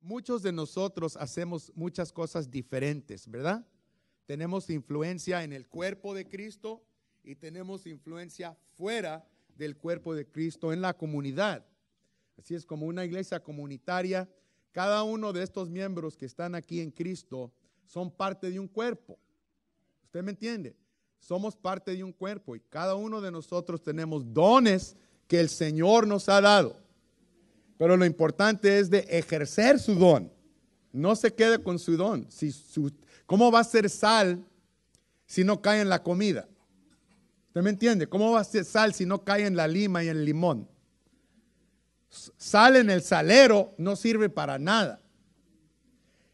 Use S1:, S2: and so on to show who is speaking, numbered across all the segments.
S1: Muchos de nosotros hacemos muchas cosas diferentes, ¿verdad? Tenemos influencia en el cuerpo de Cristo y tenemos influencia fuera del cuerpo de Cristo en la comunidad. Así es como una iglesia comunitaria, cada uno de estos miembros que están aquí en Cristo son parte de un cuerpo. ¿Usted me entiende? Somos parte de un cuerpo y cada uno de nosotros tenemos dones que el Señor nos ha dado. Pero lo importante es de ejercer su don. No se quede con su don. ¿Cómo va a ser sal si no cae en la comida? ¿Usted me entiende? ¿Cómo va a ser sal si no cae en la lima y en el limón? Sal en el salero no sirve para nada.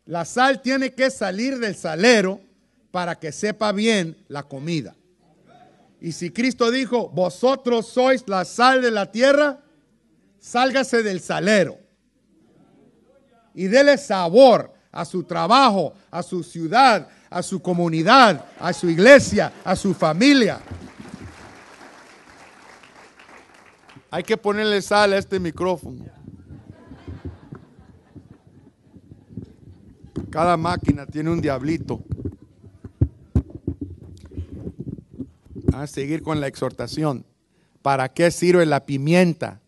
S1: La sal tiene que salir del salero para que sepa bien la comida. Y si Cristo dijo, vosotros sois la sal de la tierra, sálgase del salero y dele sabor a su trabajo, a su ciudad, a su comunidad, a su iglesia, a su familia. Hay que ponerle sal a este micrófono. Cada máquina tiene un diablito. A seguir con la exhortación. ¿Para qué sirve la pimienta?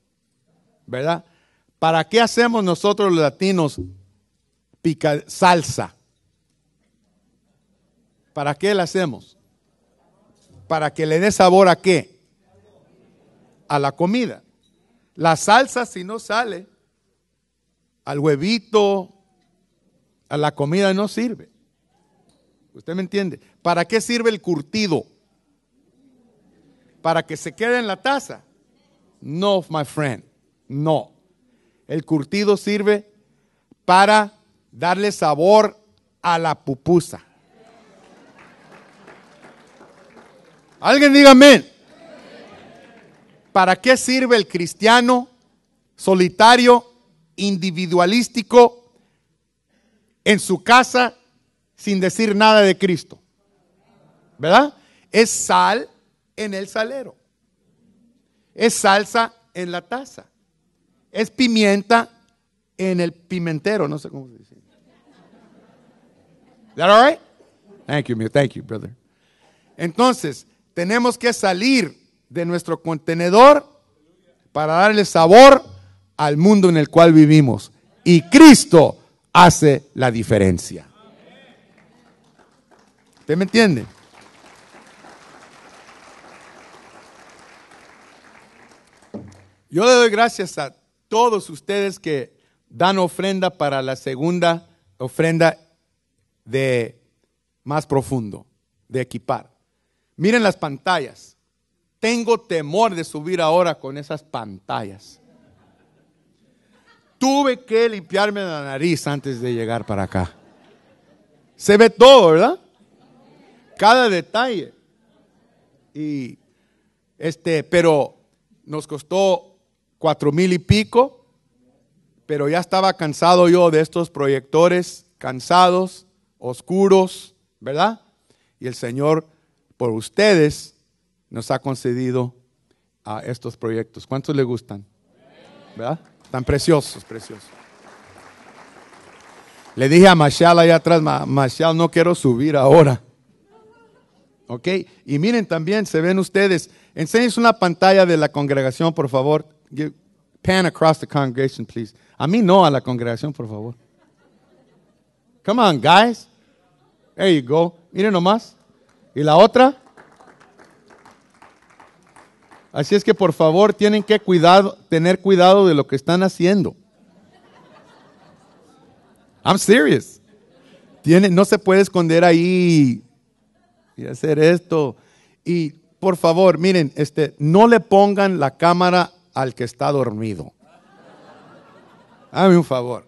S1: ¿verdad? ¿Para qué hacemos nosotros los latinos pica, salsa? ¿Para qué la hacemos? Para que le dé sabor a qué? A la comida. La salsa, si no sale, al huevito, a la comida no sirve. ¿Usted me entiende? ¿Para qué sirve el curtido? ¿Para que se quede en la taza? No, my friend. No. El curtido sirve para darle sabor a la pupusa. Alguien dígame, ¿Para qué sirve el cristiano solitario, individualístico, en su casa sin decir nada de Cristo? ¿Verdad? Es sal en el salero. Es salsa en la taza es pimienta en el pimentero, no sé cómo se dice. Thank you, thank you, brother. Entonces, tenemos que salir de nuestro contenedor para darle sabor al mundo en el cual vivimos. Y Cristo hace la diferencia. ¿Usted me entiende? Yo le doy gracias a todos ustedes que dan ofrenda para la segunda ofrenda de más profundo, de equipar. Miren las pantallas. Tengo temor de subir ahora con esas pantallas. Tuve que limpiarme la nariz antes de llegar para acá. Se ve todo, ¿verdad? Cada detalle. Y este, pero nos costó cuatro mil y pico, pero ya estaba cansado yo de estos proyectores cansados, oscuros, ¿verdad? Y el Señor, por ustedes, nos ha concedido a estos proyectos. ¿Cuántos le gustan? ¿Verdad? Tan preciosos, preciosos. Le dije a Mashal allá atrás, Mashal, no quiero subir ahora. ¿Ok? Y miren también, se ven ustedes. Enséñense una pantalla de la congregación, por favor pan across the congregation, please. A mí no, a la congregación, por favor. Come on, guys. There you go. Miren nomás. ¿Y la otra? Así es que por favor tienen que cuidado, tener cuidado de lo que están haciendo. I'm serious. no se puede esconder ahí y hacer esto. Y por favor, miren, este, no le pongan la cámara al que está dormido. Dame un favor.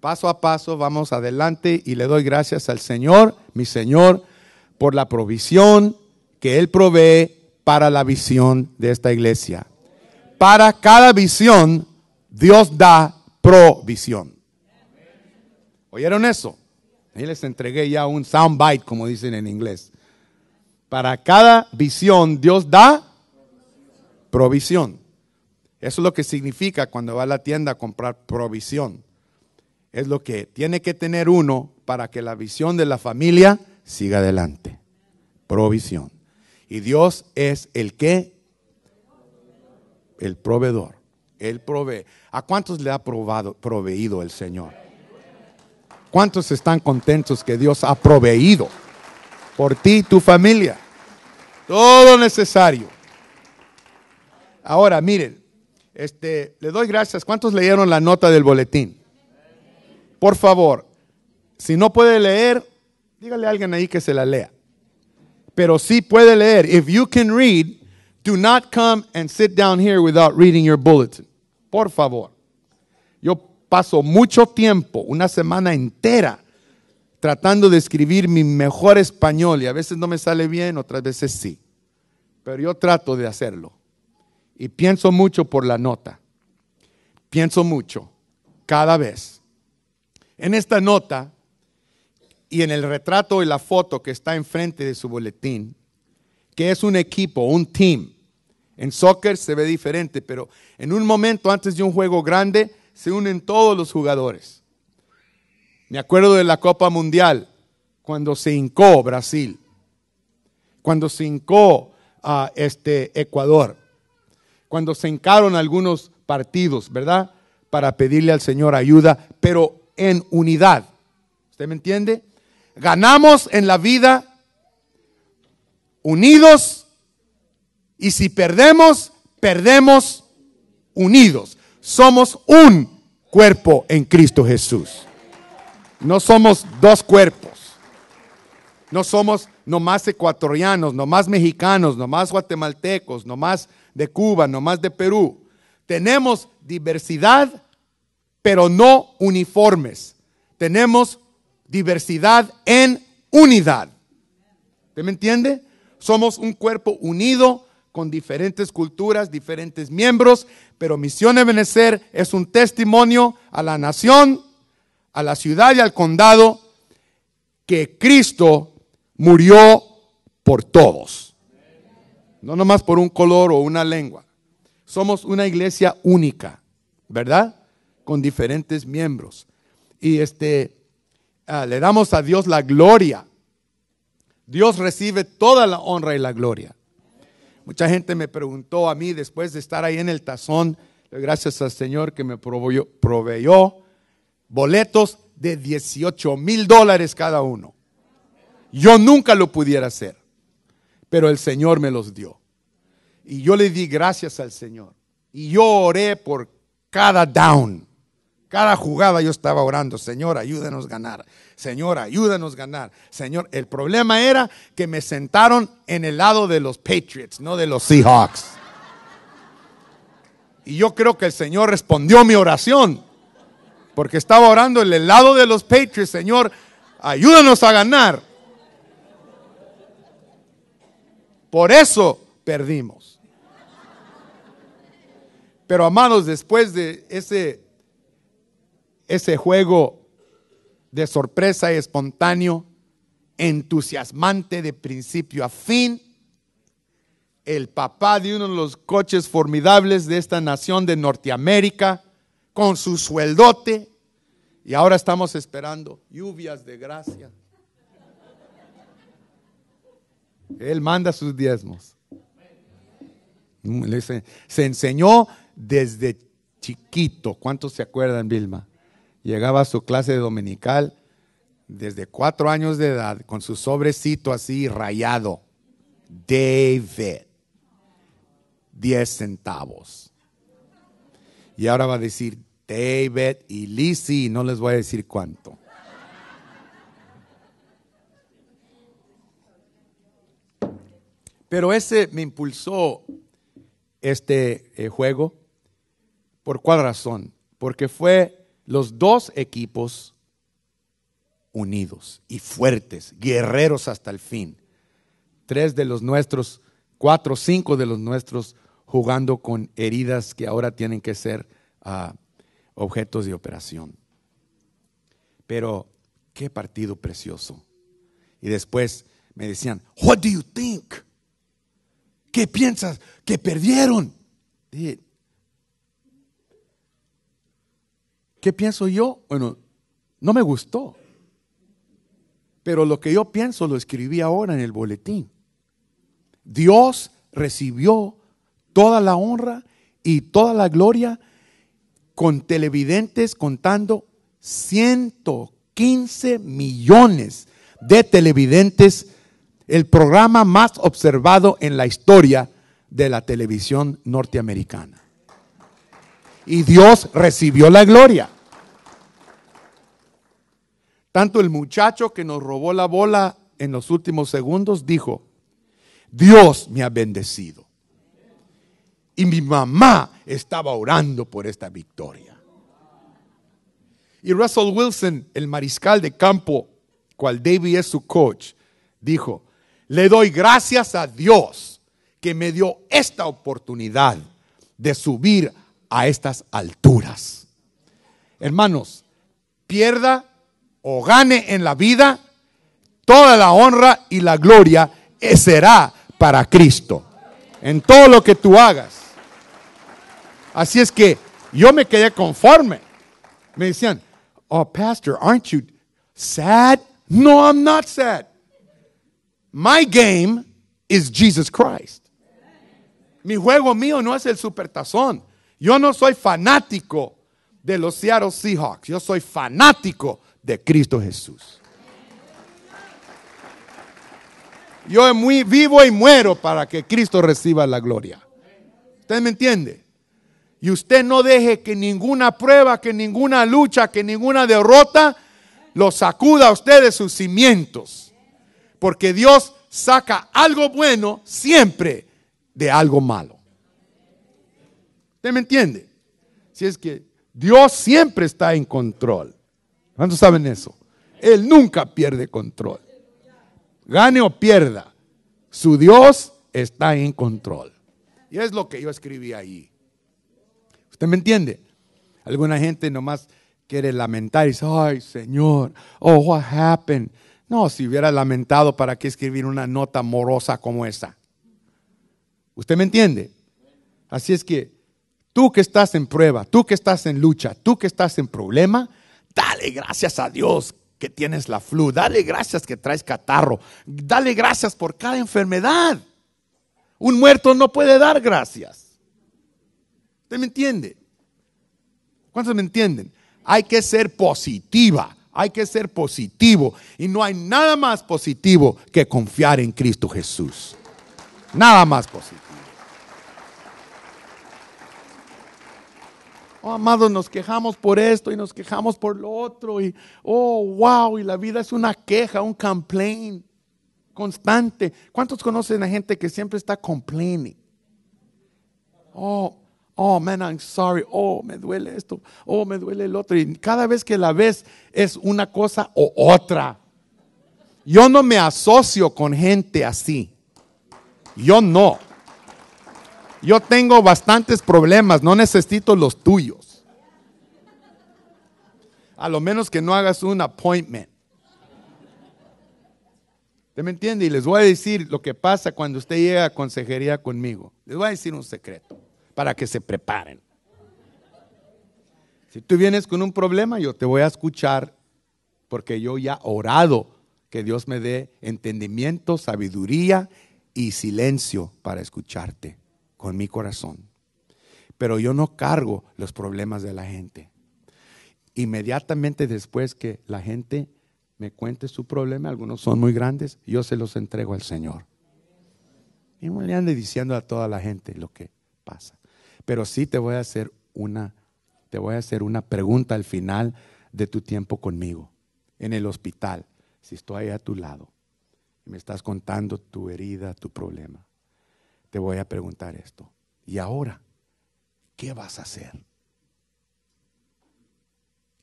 S1: Paso a paso vamos adelante y le doy gracias al Señor, mi Señor, por la provisión que Él provee para la visión de esta iglesia. Para cada visión, Dios da provisión. ¿Oyeron eso? Ahí les entregué ya un soundbite, como dicen en inglés. Para cada visión, Dios da provisión. Eso es lo que significa cuando va a la tienda a comprar provisión. Es lo que tiene que tener uno para que la visión de la familia siga adelante. Provisión. Y Dios es el que, el proveedor. el provee. ¿A cuántos le ha proveído el Señor? ¿Cuántos están contentos que Dios ha proveído por ti y tu familia? Todo necesario. Ahora, miren, este, le doy gracias. ¿Cuántos leyeron la nota del boletín? Por favor, si no puede leer, dígale a alguien ahí que se la lea. Pero sí puede leer. If you can read, do not come and sit down here without reading your bulletin. Por favor. Yo paso mucho tiempo, una semana entera, tratando de escribir mi mejor español y a veces no me sale bien, otras veces sí. Pero yo trato de hacerlo. Y pienso mucho por la nota. Pienso mucho, cada vez. En esta nota y en el retrato y la foto que está enfrente de su boletín, que es un equipo, un team. En soccer se ve diferente, pero en un momento antes de un juego grande se unen todos los jugadores. Me acuerdo de la Copa Mundial, cuando se hincó Brasil, cuando se hincó ah, este Ecuador cuando se encaron algunos partidos, ¿verdad? Para pedirle al Señor ayuda, pero en unidad. ¿Usted me entiende? Ganamos en la vida unidos y si perdemos, perdemos unidos. Somos un cuerpo en Cristo Jesús. No somos dos cuerpos. No somos nomás ecuatorianos, nomás mexicanos, nomás guatemaltecos, nomás de Cuba, nomás de Perú. Tenemos diversidad, pero no uniformes. Tenemos diversidad en unidad. ¿Usted me entiende? Somos un cuerpo unido con diferentes culturas, diferentes miembros, pero Misión Benecer es un testimonio a la nación, a la ciudad y al condado que Cristo murió por todos no nomás por un color o una lengua. Somos una iglesia única, ¿verdad? Con diferentes miembros. Y este, ah, le damos a Dios la gloria. Dios recibe toda la honra y la gloria. Mucha gente me preguntó a mí después de estar ahí en el tazón, gracias al Señor que me proveyó, proveyó boletos de 18 mil dólares cada uno. Yo nunca lo pudiera hacer pero el Señor me los dio. Y yo le di gracias al Señor. Y yo oré por cada down. Cada jugada yo estaba orando, Señor, ayúdanos a ganar. Señor, ayúdanos a ganar. Señor, el problema era que me sentaron en el lado de los Patriots, no de los Seahawks. Y yo creo que el Señor respondió mi oración, porque estaba orando en el lado de los Patriots, Señor, ayúdanos a ganar. Por eso perdimos. Pero amados, después de ese, ese juego de sorpresa y espontáneo, entusiasmante de principio a fin, el papá de uno de los coches formidables de esta nación de Norteamérica, con su sueldote, y ahora estamos esperando lluvias de gracia. Él manda sus diezmos. Mm, se, enseñó desde chiquito. ¿Cuántos se acuerdan, Vilma? Llegaba a su clase dominical desde cuatro años de edad con su sobrecito así rayado. David. Diez centavos. Y ahora va a decir David y Lizzie, no les voy a decir cuánto. Pero ese me impulsó este eh, juego. ¿Por cuál razón? Porque fue los dos equipos unidos y fuertes, guerreros hasta el fin. Tres de los nuestros, cuatro, cinco de los nuestros jugando con heridas que ahora tienen que ser ah, objetos de operación. Pero qué partido precioso. Y después me decían, What do you think? ¿Qué piensas? Que perdieron. ¿Qué pienso yo? Bueno, no me gustó. Pero lo que yo pienso lo escribí ahora en el boletín. Dios recibió toda la honra y toda la gloria con televidentes contando 115 millones de televidentes el programa más observado en la historia de la televisión norteamericana. Y Dios recibió la gloria. Tanto el muchacho que nos robó la bola en los últimos segundos dijo, Dios me ha bendecido. Y mi mamá estaba orando por esta victoria. Y Russell Wilson, el mariscal de campo, cual David es su coach, dijo, le doy gracias a Dios que me dio esta oportunidad de subir a estas alturas. Hermanos, pierda o gane en la vida, toda la honra y la gloria será para Cristo. En todo lo que tú hagas. Así es que yo me quedé conforme. Me decían, oh, pastor, aren't you sad? No, I'm not sad. My game is Jesus Christ. Mi juego mío no es el supertazón. Yo no soy fanático de los Seattle Seahawks. Yo soy fanático de Cristo Jesús. Yo vivo y muero para que Cristo reciba la gloria. ¿Usted me entiende? Y usted no deje que ninguna prueba, que ninguna lucha, que ninguna derrota lo sacuda a usted de sus cimientos porque Dios saca algo bueno siempre de algo malo. ¿Usted me entiende? Si es que Dios siempre está en control. ¿Cuántos saben eso? Él nunca pierde control. Gane o pierda, su Dios está en control. Y es lo que yo escribí ahí. ¿Usted me entiende? Alguna gente nomás quiere lamentar y dice, ay Señor, oh, what happened? No, si hubiera lamentado, ¿para qué escribir una nota morosa como esa? ¿Usted me entiende? Así es que tú que estás en prueba, tú que estás en lucha, tú que estás en problema, dale gracias a Dios que tienes la flu, dale gracias que traes catarro, dale gracias por cada enfermedad. Un muerto no puede dar gracias. ¿Usted me entiende? ¿Cuántos me entienden? Hay que ser positiva. Hay que ser positivo. Y no hay nada más positivo que confiar en Cristo Jesús. Nada más positivo. Oh, amados, nos quejamos por esto y nos quejamos por lo otro. Y, oh, wow, y la vida es una queja, un complaint constante. ¿Cuántos conocen a gente que siempre está complaining? Oh, Oh, man, I'm sorry. Oh, me duele esto. Oh, me duele el otro. Y cada vez que la ves es una cosa o otra. Yo no me asocio con gente así. Yo no. Yo tengo bastantes problemas, no necesito los tuyos. A lo menos que no hagas un appointment. ¿Te me entiende? Y les voy a decir lo que pasa cuando usted llega a consejería conmigo. Les voy a decir un secreto para que se preparen. Si tú vienes con un problema, yo te voy a escuchar porque yo ya he orado que Dios me dé entendimiento, sabiduría y silencio para escucharte con mi corazón. Pero yo no cargo los problemas de la gente. Inmediatamente después que la gente me cuente su problema, algunos son muy grandes, yo se los entrego al Señor. Y me le ande diciendo a toda la gente lo que pasa. Pero sí te voy a hacer una, te voy a hacer una pregunta al final de tu tiempo conmigo, en el hospital, si estoy ahí a tu lado y me estás contando tu herida, tu problema. Te voy a preguntar esto. ¿Y ahora qué vas a hacer?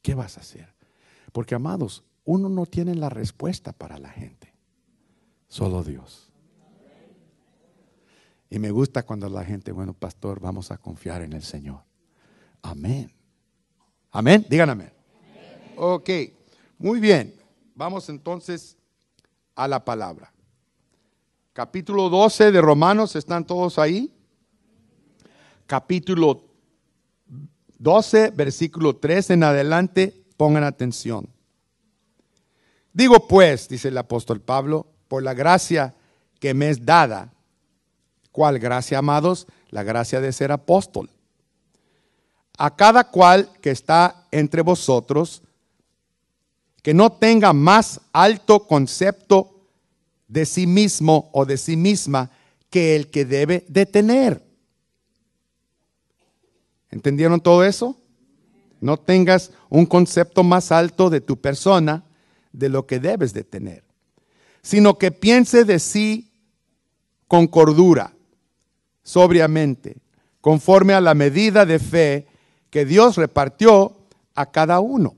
S1: ¿Qué vas a hacer? Porque, amados, uno no tiene la respuesta para la gente, solo Dios. Y me gusta cuando la gente, bueno, pastor, vamos a confiar en el Señor. Amén. Amén. Digan amén. Ok. Muy bien. Vamos entonces a la palabra. Capítulo 12 de Romanos, ¿están todos ahí? Capítulo 12, versículo 3 en adelante, pongan atención. Digo pues, dice el apóstol Pablo, por la gracia que me es dada ¿Cuál gracia, amados? La gracia de ser apóstol. A cada cual que está entre vosotros, que no tenga más alto concepto de sí mismo o de sí misma que el que debe de tener. ¿Entendieron todo eso? No tengas un concepto más alto de tu persona de lo que debes de tener, sino que piense de sí con cordura, sobriamente, conforme a la medida de fe que Dios repartió a cada uno.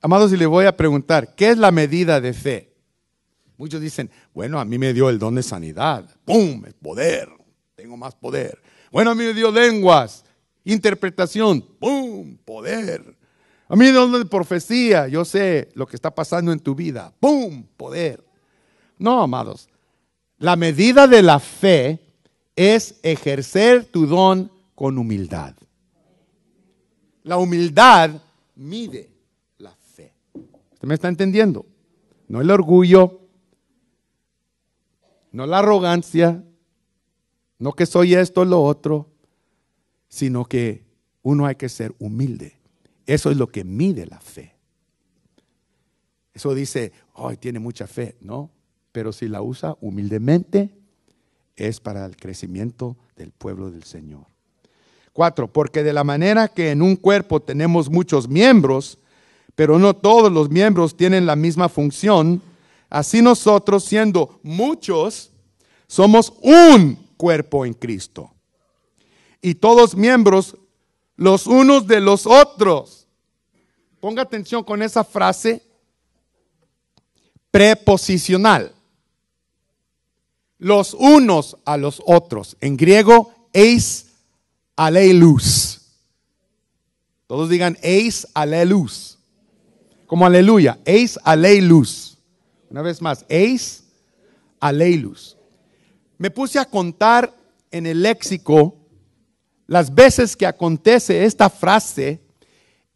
S1: Amados, y le voy a preguntar, ¿qué es la medida de fe? Muchos dicen, bueno, a mí me dio el don de sanidad, ¡pum! Es poder, tengo más poder. Bueno, a mí me dio lenguas, interpretación, ¡pum! Poder. A mí me dio el don de profecía, yo sé lo que está pasando en tu vida, ¡pum! Poder. No, amados, la medida de la fe es ejercer tu don con humildad. La humildad mide la fe. ¿Usted me está entendiendo? No el orgullo, no la arrogancia, no que soy esto o lo otro, sino que uno hay que ser humilde. Eso es lo que mide la fe. Eso dice, hoy tiene mucha fe. No, pero si la usa humildemente, es para el crecimiento del pueblo del Señor. Cuatro, porque de la manera que en un cuerpo tenemos muchos miembros, pero no todos los miembros tienen la misma función, así nosotros siendo muchos, somos un cuerpo en Cristo. Y todos miembros los unos de los otros. Ponga atención con esa frase preposicional los unos a los otros. En griego, eis alelus. Todos digan eis alelus. Como aleluya, eis alelus. Una vez más, eis alelus. Me puse a contar en el léxico las veces que acontece esta frase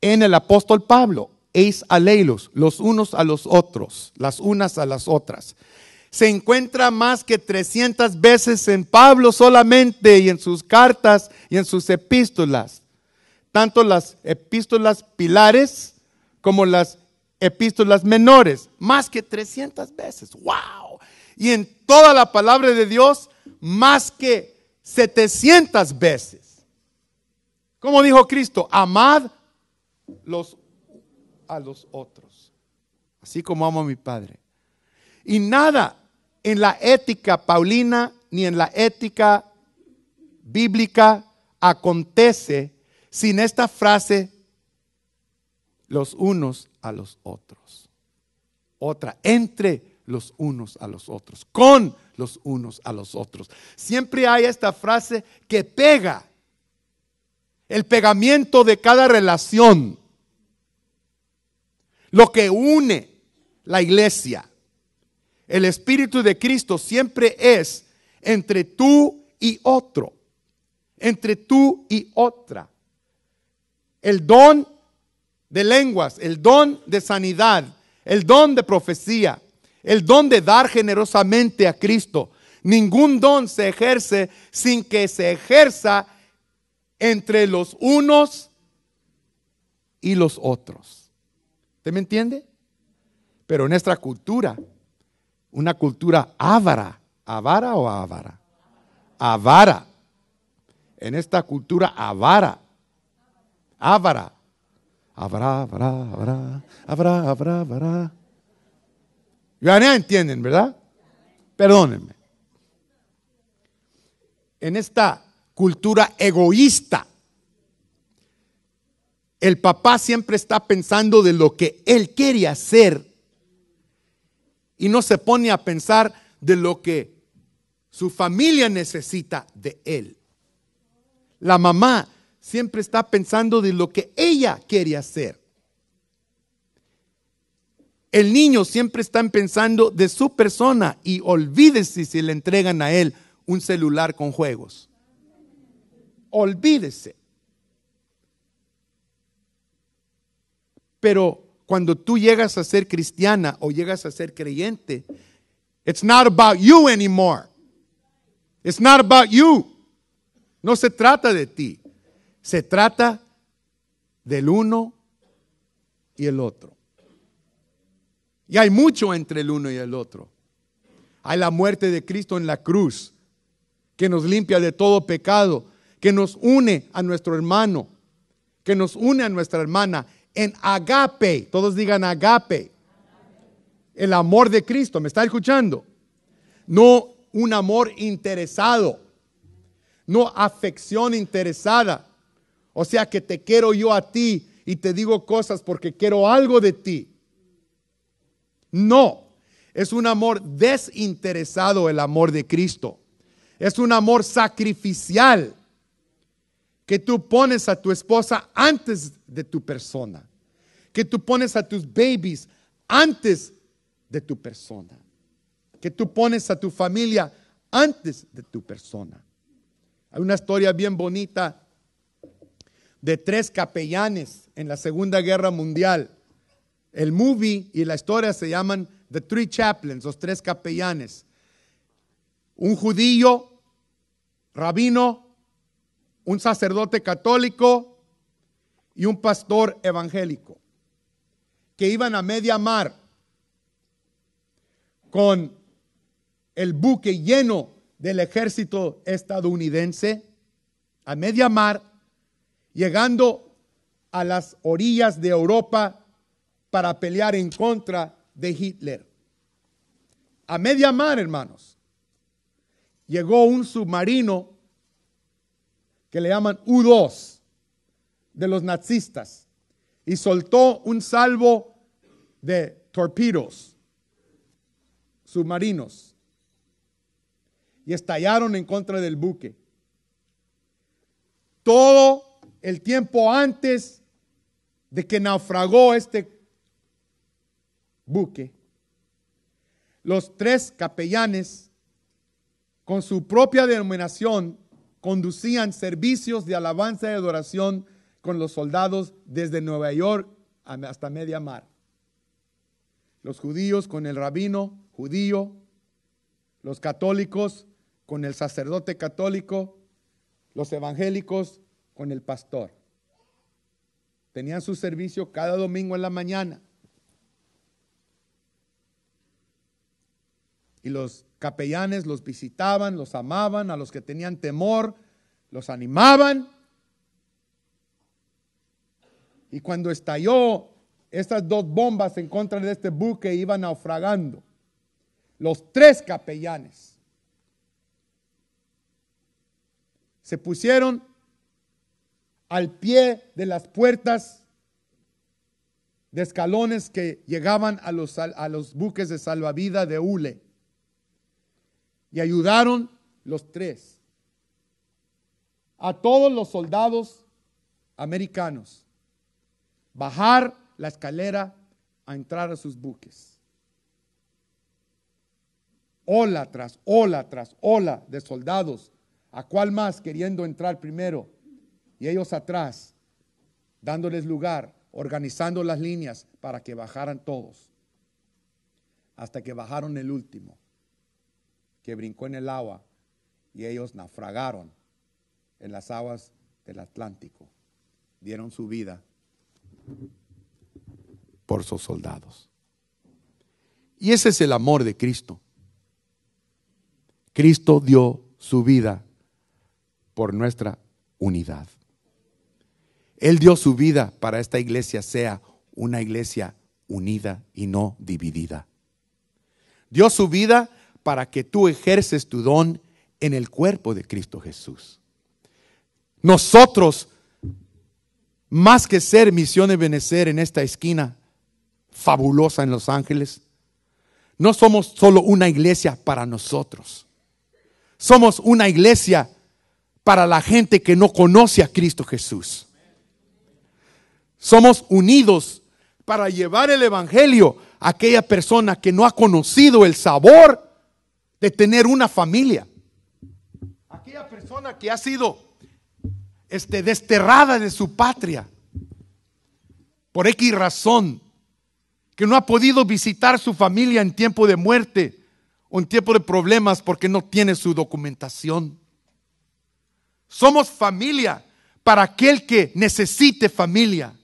S1: en el apóstol Pablo. Eis alelus, los unos a los otros, las unas a las otras se encuentra más que 300 veces en Pablo solamente y en sus cartas y en sus epístolas. Tanto las epístolas pilares como las epístolas menores, más que 300 veces. ¡Wow! Y en toda la palabra de Dios, más que 700 veces. Como dijo Cristo, amad los, a los otros, así como amo a mi Padre. Y nada en la ética paulina ni en la ética bíblica acontece sin esta frase los unos a los otros. Otra, entre los unos a los otros, con los unos a los otros. Siempre hay esta frase que pega el pegamiento de cada relación, lo que une la iglesia. El Espíritu de Cristo siempre es entre tú y otro, entre tú y otra. El don de lenguas, el don de sanidad, el don de profecía, el don de dar generosamente a Cristo. Ningún don se ejerce sin que se ejerza entre los unos y los otros. ¿Usted me entiende? Pero en nuestra cultura una cultura avara, avara o avara, avara. En esta cultura avara, avara, avara, avara, avara, avara, avara, avara. Ya no entienden, ¿verdad? Perdónenme. En esta cultura egoísta, el papá siempre está pensando de lo que él quiere hacer y no se pone a pensar de lo que su familia necesita de él. La mamá siempre está pensando de lo que ella quiere hacer. El niño siempre está pensando de su persona y olvídese si le entregan a él un celular con juegos. Olvídese. Pero cuando tú llegas a ser cristiana o llegas a ser creyente, it's not about you anymore. It's not about you. No se trata de ti. Se trata del uno y el otro. Y hay mucho entre el uno y el otro. Hay la muerte de Cristo en la cruz, que nos limpia de todo pecado, que nos une a nuestro hermano, que nos une a nuestra hermana en agape. Todos digan agape. El amor de Cristo, ¿me está escuchando? No un amor interesado, no afección interesada. O sea que te quiero yo a ti y te digo cosas porque quiero algo de ti. No, es un amor desinteresado el amor de Cristo. Es un amor sacrificial que tú pones a tu esposa antes de tu persona, que tú pones a tus babies antes de tu persona, que tú pones a tu familia antes de tu persona. Hay una historia bien bonita de tres capellanes en la Segunda Guerra Mundial. El movie y la historia se llaman The Three Chaplains, los tres capellanes. Un judío, rabino, un sacerdote católico y un pastor evangélico, que iban a media mar con el buque lleno del ejército estadounidense, a media mar, llegando a las orillas de Europa para pelear en contra de Hitler. A media mar, hermanos, llegó un submarino que le llaman U2 de los nazistas y soltó un salvo de torpedos submarinos y estallaron en contra del buque. Todo el tiempo antes de que naufragó este buque, los tres capellanes, con su propia denominación, conducían servicios de alabanza y adoración con los soldados desde Nueva York hasta media mar. Los judíos con el rabino judío, los católicos con el sacerdote católico, los evangélicos con el pastor. Tenían su servicio cada domingo en la mañana. Y los capellanes los visitaban, los amaban, a los que tenían temor, los animaban. Y cuando estalló estas dos bombas en contra de este buque, iban naufragando. Los tres capellanes se pusieron al pie de las puertas de escalones que llegaban a los, a los buques de salvavidas de Ule. Y ayudaron los tres. A todos los soldados americanos. Bajar la escalera a entrar a sus buques. Ola tras ola tras ola de soldados. ¿A cuál más queriendo entrar primero? Y ellos atrás, dándoles lugar, organizando las líneas para que bajaran todos. Hasta que bajaron el último que brincó en el agua y ellos naufragaron en las aguas del Atlántico. Dieron su vida por sus soldados. Y ese es el amor de Cristo. Cristo dio su vida por nuestra unidad. Él dio su vida para esta iglesia sea una iglesia unida y no dividida. Dio su vida para que tú ejerces tu don en el cuerpo de Cristo Jesús. Nosotros, más que ser misión de benecer en esta esquina fabulosa en Los Ángeles, no somos solo una iglesia para nosotros. Somos una iglesia para la gente que no conoce a Cristo Jesús. Somos unidos para llevar el Evangelio a aquella persona que no ha conocido el sabor de tener una familia. Aquella persona que ha sido este, desterrada de su patria por X razón, que no ha podido visitar su familia en tiempo de muerte o en tiempo de problemas porque no tiene su documentación. Somos familia para aquel que necesite familia.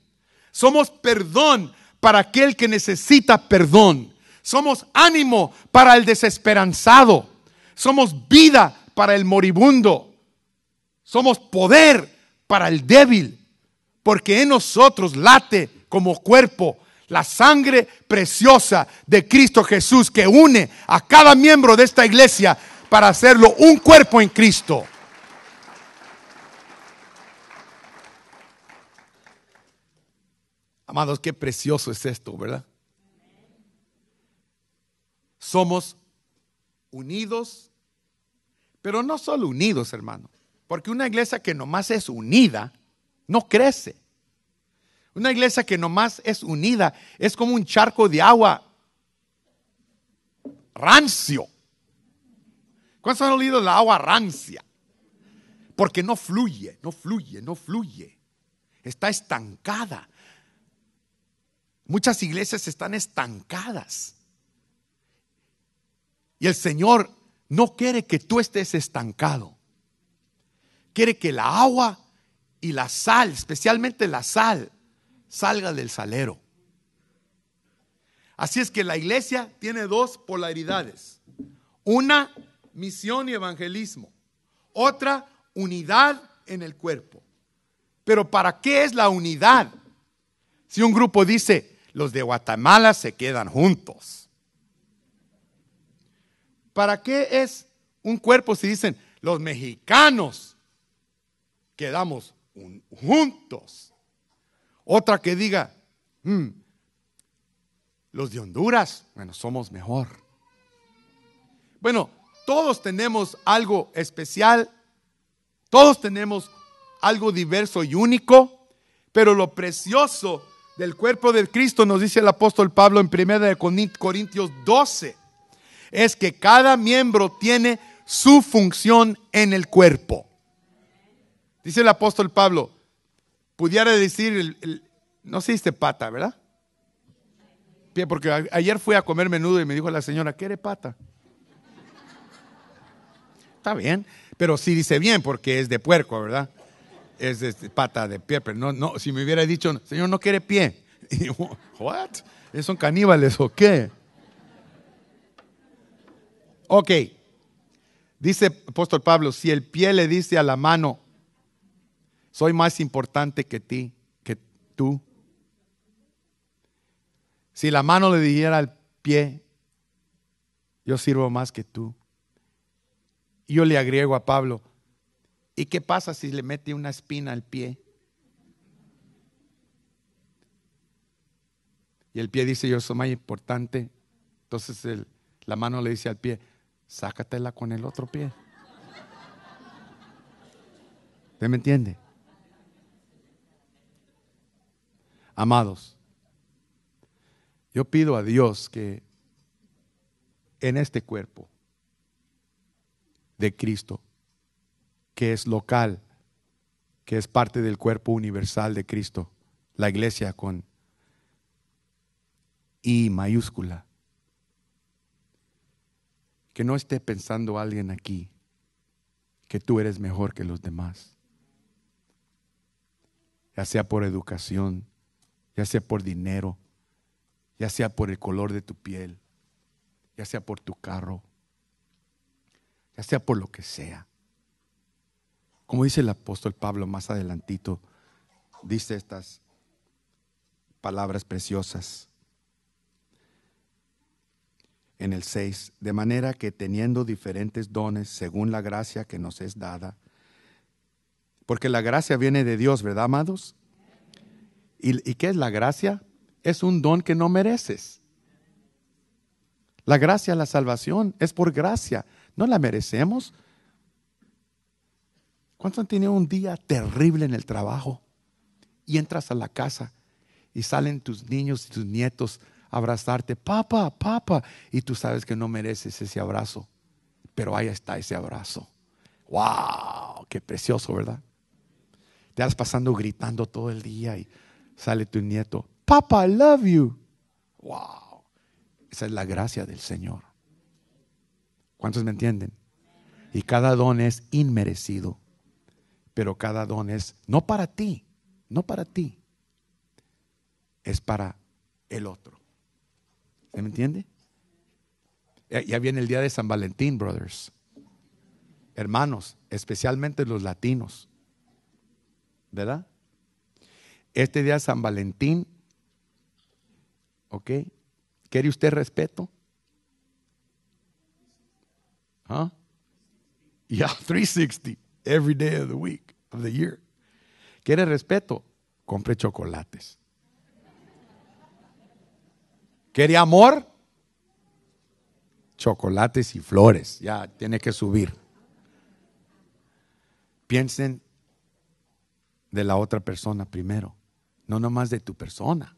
S1: Somos perdón para aquel que necesita perdón. Somos ánimo para el desesperanzado. Somos vida para el moribundo. Somos poder para el débil. Porque en nosotros late como cuerpo la sangre preciosa de Cristo Jesús que une a cada miembro de esta iglesia para hacerlo un cuerpo en Cristo. Amados, qué precioso es esto, ¿verdad? somos unidos, pero no solo unidos, hermano, porque una iglesia que nomás es unida no crece. Una iglesia que nomás es unida es como un charco de agua rancio. ¿Cuántos han olido la agua rancia? Porque no fluye, no fluye, no fluye. Está estancada. Muchas iglesias están estancadas. Y el Señor no quiere que tú estés estancado. Quiere que la agua y la sal, especialmente la sal, salga del salero. Así es que la iglesia tiene dos polaridades. Una, misión y evangelismo. Otra, unidad en el cuerpo. Pero ¿para qué es la unidad? Si un grupo dice, los de Guatemala se quedan juntos ¿Para qué es un cuerpo si dicen los mexicanos quedamos juntos? Otra que diga, mm, los de Honduras, bueno, somos mejor. Bueno, todos tenemos algo especial, todos tenemos algo diverso y único, pero lo precioso del cuerpo de Cristo nos dice el apóstol Pablo en 1 Corintios 12 es que cada miembro tiene su función en el cuerpo. Dice el apóstol Pablo, pudiera decir, no se diste pata, ¿verdad? Pie, porque ayer fui a comer menudo y me dijo la señora, ¿quiere pata? Está bien, pero si dice bien porque es de puerco, ¿verdad? Es de, pata de pie, pero no, no, si me hubiera dicho, señor, no quiere pie. ¿Qué? ¿What? ¿Son caníbales o qué? Ok. Dice apóstol Pablo, si el pie le dice a la mano, soy más importante que ti, que tú. Si la mano le dijera al pie, yo sirvo más que tú. Yo le agrego a Pablo, ¿y qué pasa si le mete una espina al pie? Y el pie dice, yo soy más importante. Entonces la mano le dice al pie, sácatela con el otro pie. ¿Usted me entiende? Amados, yo pido a Dios que en este cuerpo de Cristo, que es local, que es parte del cuerpo universal de Cristo, la iglesia con I mayúscula, no esté pensando alguien aquí que tú eres mejor que los demás. Ya sea por educación, ya sea por dinero, ya sea por el color de tu piel, ya sea por tu carro, ya sea por lo que sea. Como dice el apóstol Pablo más adelantito, dice estas palabras preciosas en el 6, de manera que teniendo diferentes dones según la gracia que nos es dada, porque la gracia viene de Dios, ¿verdad, amados? ¿Y, ¿Y, qué es la gracia? Es un don que no mereces. La gracia, la salvación, es por gracia. No la merecemos. ¿Cuántos han tenido un día terrible en el trabajo? Y entras a la casa y salen tus niños y tus nietos abrazarte, papá, papá, y tú sabes que no mereces ese abrazo, pero ahí está ese abrazo. ¡Wow! ¡Qué precioso, ¿verdad? Te vas pasando gritando todo el día y sale tu nieto, papá, I love you. ¡Wow! Esa es la gracia del Señor. ¿Cuántos me entienden? Y cada don es inmerecido, pero cada don es no para ti, no para ti, es para el otro me entiende? Ya viene el día de San Valentín, brothers. Hermanos, especialmente los latinos. ¿Verdad? Este día de San Valentín, ¿ok? ¿Quiere usted respeto? ¿Ah? Huh? 360 every day of the week, of the year. ¿Quiere respeto? Compre chocolates. ¿Quería amor? Chocolates y flores. Ya tiene que subir. Piensen de la otra persona primero, no nomás de tu persona.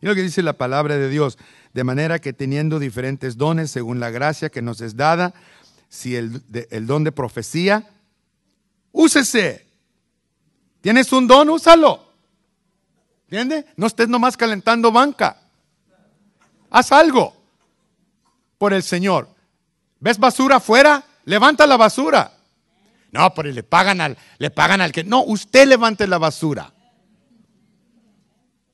S1: Y lo que dice la palabra de Dios, de manera que teniendo diferentes dones según la gracia que nos es dada, si el, don de profecía, úsese. ¿Tienes un don? Úsalo. ¿Entiende? No estés nomás calentando banca. Haz algo por el Señor. ¿Ves basura afuera? Levanta la basura. No, pero le pagan al, le pagan al que. No, usted levante la basura.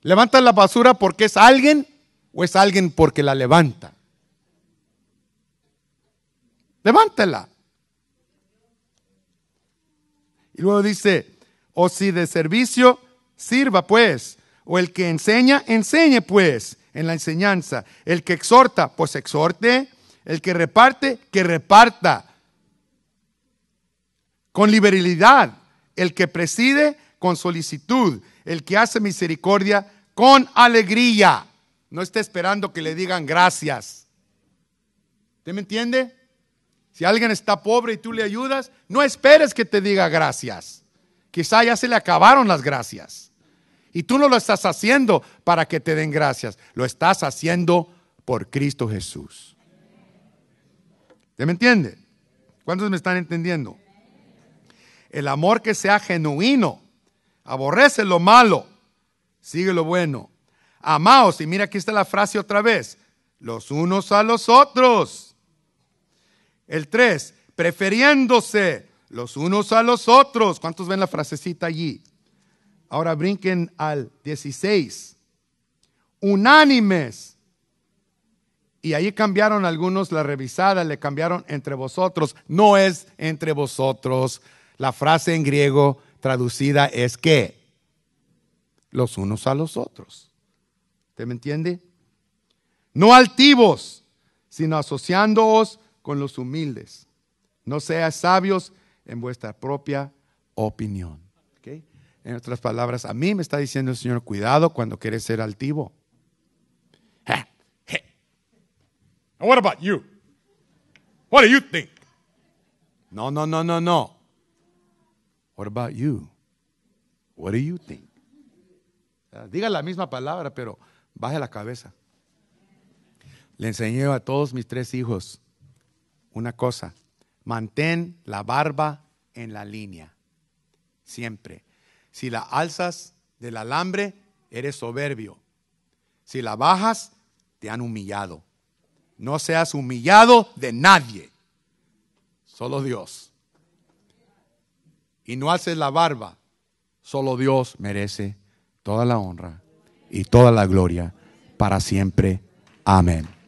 S1: ¿Levanta la basura porque es alguien o es alguien porque la levanta? Levántela. Y luego dice, o si de servicio, sirva pues. O el que enseña, enseñe pues en la enseñanza. El que exhorta, pues exhorte. El que reparte, que reparta. Con liberalidad. El que preside, con solicitud. El que hace misericordia, con alegría. No esté esperando que le digan gracias. ¿Usted me entiende? Si alguien está pobre y tú le ayudas, no esperes que te diga gracias. Quizá ya se le acabaron las gracias. Y tú no lo estás haciendo para que te den gracias, lo estás haciendo por Cristo Jesús. ¿Usted me entiende? ¿Cuántos me están entendiendo? El amor que sea genuino, aborrece lo malo, sigue lo bueno. Amaos, y mira aquí está la frase otra vez, los unos a los otros. El 3, prefiriéndose los unos a los otros. ¿Cuántos ven la frasecita allí? Ahora brinquen al 16. Unánimes. Y ahí cambiaron algunos la revisada, le cambiaron entre vosotros. No es entre vosotros. La frase en griego traducida es que los unos a los otros. ¿te me entiende? No altivos, sino asociándoos con los humildes. No seas sabios en vuestra propia opinión. En otras palabras, a mí me está diciendo el Señor, cuidado cuando quieres ser altivo. Eh, eh. what about No, no, no, no, no. What about you? What do you think? Ah, diga la misma palabra, pero baje la cabeza. Le enseñé a todos mis tres hijos una cosa. Mantén la barba en la línea. Siempre si la alzas del alambre, eres soberbio. Si la bajas, te han humillado. No seas humillado de nadie, solo Dios. Y no haces la barba, solo Dios merece toda la honra y toda la gloria para siempre. Amén.